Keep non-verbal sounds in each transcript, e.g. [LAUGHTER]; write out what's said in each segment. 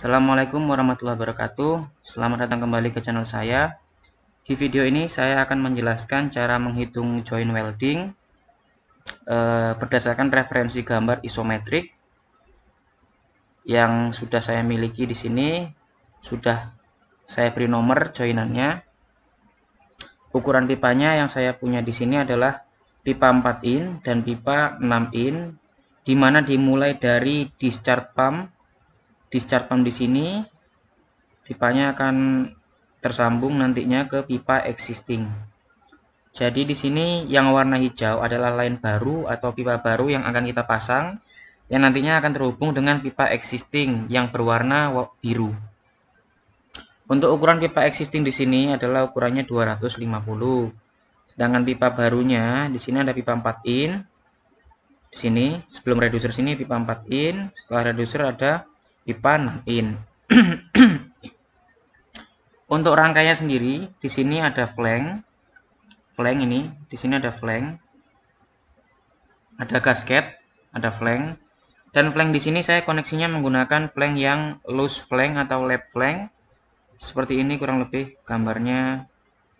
Assalamualaikum warahmatullahi wabarakatuh. Selamat datang kembali ke channel saya. Di video ini saya akan menjelaskan cara menghitung join welding eh, berdasarkan referensi gambar isometrik yang sudah saya miliki di sini. Sudah saya beri nomor joinannya. Ukuran pipanya yang saya punya di sini adalah pipa 4 in dan pipa 6 in dimana dimulai dari discharge pump discharge pump di sini pipanya akan tersambung nantinya ke pipa existing. Jadi di sini yang warna hijau adalah line baru atau pipa baru yang akan kita pasang yang nantinya akan terhubung dengan pipa existing yang berwarna biru. Untuk ukuran pipa existing di sini adalah ukurannya 250. Sedangkan pipa barunya di sini ada pipa 4 in. Di sini sebelum reducer sini pipa 4 in, setelah reducer ada in [CLEARS THROAT] Untuk rangkaian sendiri, di sini ada flank, flank ini, di sini ada flank, ada gasket, ada flank, dan flank di sini saya koneksinya menggunakan flank yang loose flank atau lap flank, seperti ini kurang lebih gambarnya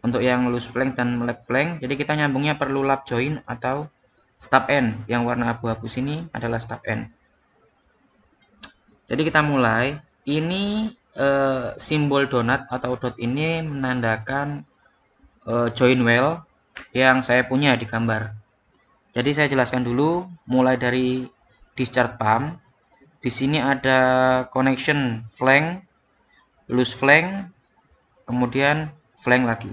untuk yang loose flank dan lap flank. Jadi kita nyambungnya perlu lap join atau stop end, yang warna abu-abu sini adalah stop end. Jadi kita mulai. Ini e, simbol donat atau dot ini menandakan e, join well yang saya punya di gambar. Jadi saya jelaskan dulu mulai dari discharge pump. Di sini ada connection flank, loose flank, kemudian flank lagi.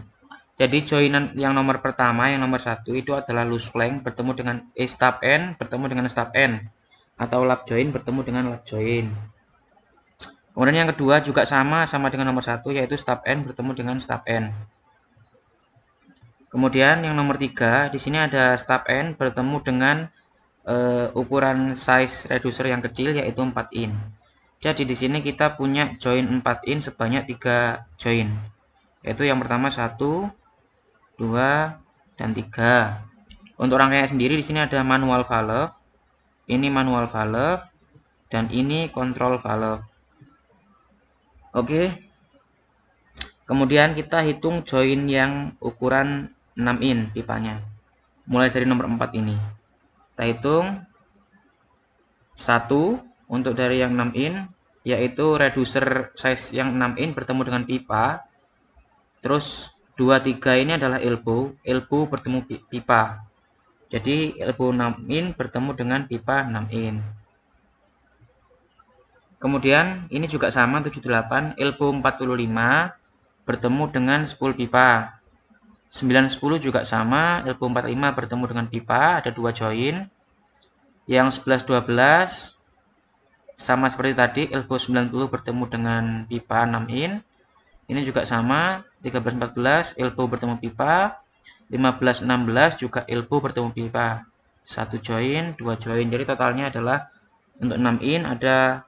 Jadi joinan yang nomor pertama, yang nomor satu itu adalah loose flank bertemu dengan A stop n bertemu dengan stop n atau lap join bertemu dengan lap join. Kemudian yang kedua juga sama sama dengan nomor satu yaitu stop n bertemu dengan stop n. Kemudian yang nomor tiga di sini ada stop n bertemu dengan uh, ukuran size reducer yang kecil yaitu 4 in. Jadi di sini kita punya join 4 in sebanyak 3 join. Yaitu yang pertama 1, 2, dan 3. Untuk rangkaian sendiri di sini ada manual valve, ini manual valve dan ini control valve oke kemudian kita hitung join yang ukuran 6 in pipanya mulai dari nomor 4 ini kita hitung 1 untuk dari yang 6 in yaitu reducer size yang 6 in bertemu dengan pipa terus 2 3 ini adalah elbow elbow bertemu pipa jadi elbow 6 in bertemu dengan pipa 6 in. Kemudian ini juga sama 78, elbow 45 bertemu dengan 10 pipa. 910 juga sama, elbow 45 bertemu dengan pipa, ada dua join. Yang 11-12 sama seperti tadi, elbow 90 bertemu dengan pipa 6 in. Ini juga sama, 13-14 elbow bertemu pipa, 15, 16 juga ilbu bertemu pipa. Satu join, dua join. Jadi totalnya adalah untuk 6 in ada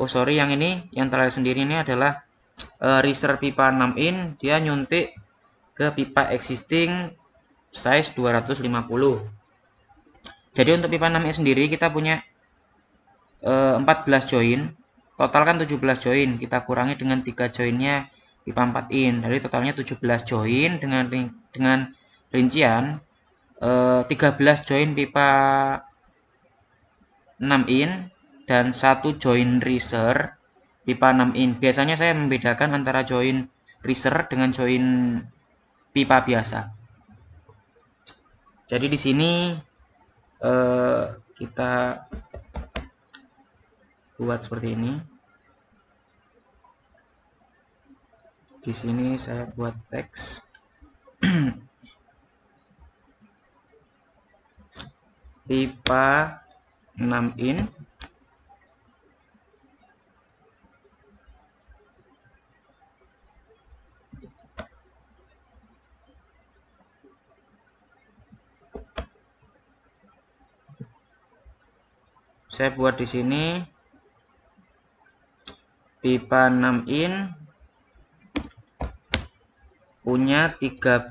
oh sorry yang ini yang terakhir sendiri ini adalah uh, eh, reserve pipa 6 in dia nyuntik ke pipa existing size 250 jadi untuk pipa 6 in sendiri kita punya uh, eh, 14 join total kan 17 join kita kurangi dengan 3 joinnya pipa 4 in dari totalnya 17 join dengan dengan rincian e, eh, 13 join pipa 6 in dan satu join riser pipa 6 in biasanya saya membedakan antara join riser dengan join pipa biasa jadi di sini e, kita buat seperti ini di sini saya buat teks [CLEARS THROAT] pipa 6 in saya buat di sini pipa 6 in punya 13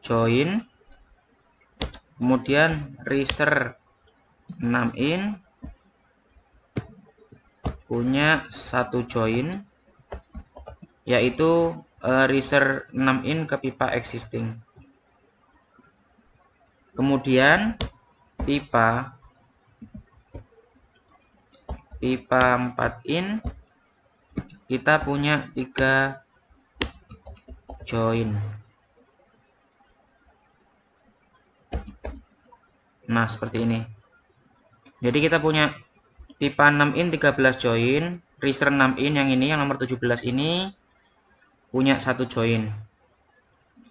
join kemudian riser 6 in punya satu join yaitu uh, riser 6 in ke pipa existing kemudian pipa pipa 4 in kita punya tiga join nah seperti ini jadi kita punya pipa 6 in 13 join riser 6 in yang ini yang nomor 17 ini punya satu join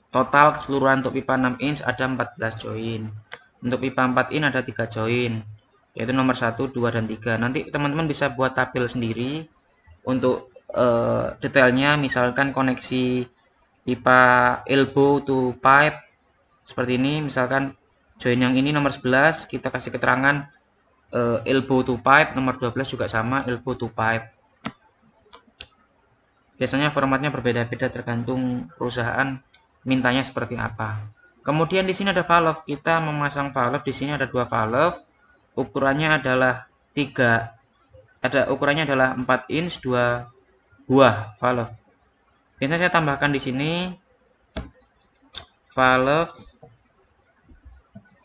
total keseluruhan untuk pipa 6 in ada 14 join untuk pipa 4 in ada 3 join yaitu nomor 1, 2, dan 3 nanti teman-teman bisa buat tabel sendiri untuk uh, detailnya misalkan koneksi pipa elbow to pipe seperti ini misalkan join yang ini nomor 11 kita kasih keterangan uh, elbow to pipe nomor 12 juga sama elbow to pipe biasanya formatnya berbeda-beda tergantung perusahaan mintanya seperti apa kemudian di sini ada valve kita memasang valve di sini ada dua valve ukurannya adalah tiga ada ukurannya adalah 4 inch 2 buah valve. Biasanya saya tambahkan di sini valve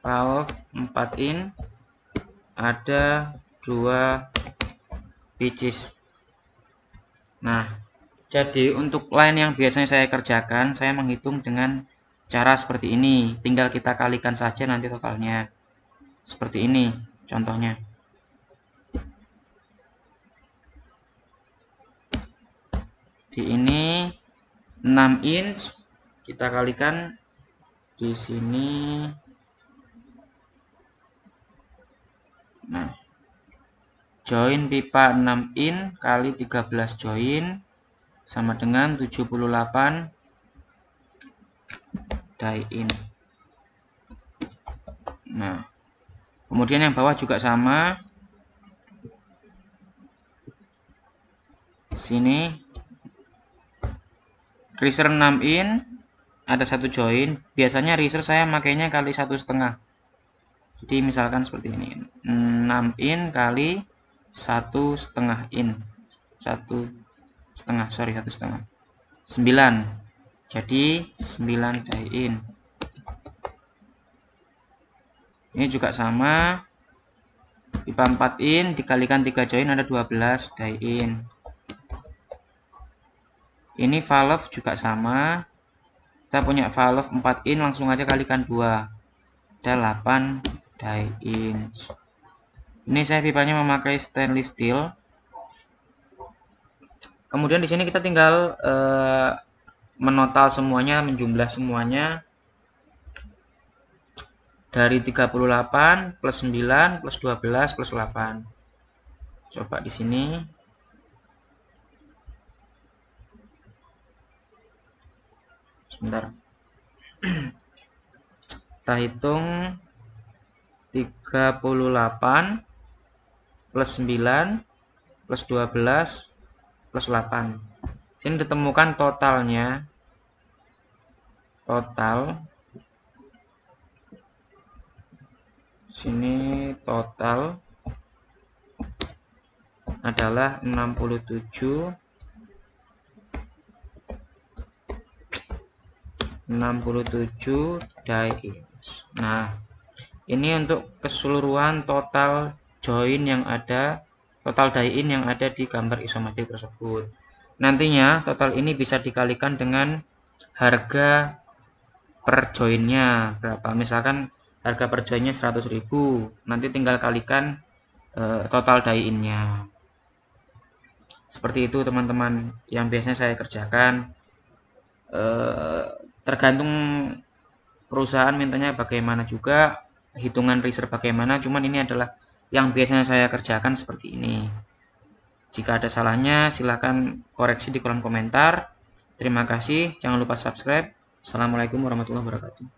valve 4 in ada dua pieces. Nah, jadi untuk line yang biasanya saya kerjakan, saya menghitung dengan cara seperti ini. Tinggal kita kalikan saja nanti totalnya. Seperti ini contohnya. di ini 6 inch kita kalikan di sini nah join pipa 6 in kali 13 join sama dengan 78 die in nah kemudian yang bawah juga sama sini Riser 6 in ada satu join. Biasanya riser saya makainya kali satu setengah. Jadi misalkan seperti ini. 6 in kali satu setengah in. Satu setengah, sorry satu setengah. 9. Jadi 9 die in. Ini juga sama. Pipa 4 in dikalikan 3 join ada 12 die in ini valve juga sama kita punya valve 4 in langsung aja kalikan 2 8 die inch ini saya pipanya memakai stainless steel kemudian di sini kita tinggal uh, menotal semuanya menjumlah semuanya dari 38 plus 9 plus 12 plus 8 coba di sini sebentar kita hitung 38 plus 9 plus 12 plus 8 sini ditemukan totalnya total sini total adalah 67 67 die-ins nah ini untuk keseluruhan total join yang ada total die-in yang ada di gambar isometrik tersebut nantinya total ini bisa dikalikan dengan harga per joinnya berapa misalkan harga per joinnya 100.000 nanti tinggal kalikan e, total die-innya seperti itu teman-teman yang biasanya saya kerjakan eh, tergantung perusahaan mintanya bagaimana juga hitungan riser bagaimana cuman ini adalah yang biasanya saya kerjakan seperti ini jika ada salahnya silahkan koreksi di kolom komentar terima kasih jangan lupa subscribe Assalamualaikum warahmatullahi wabarakatuh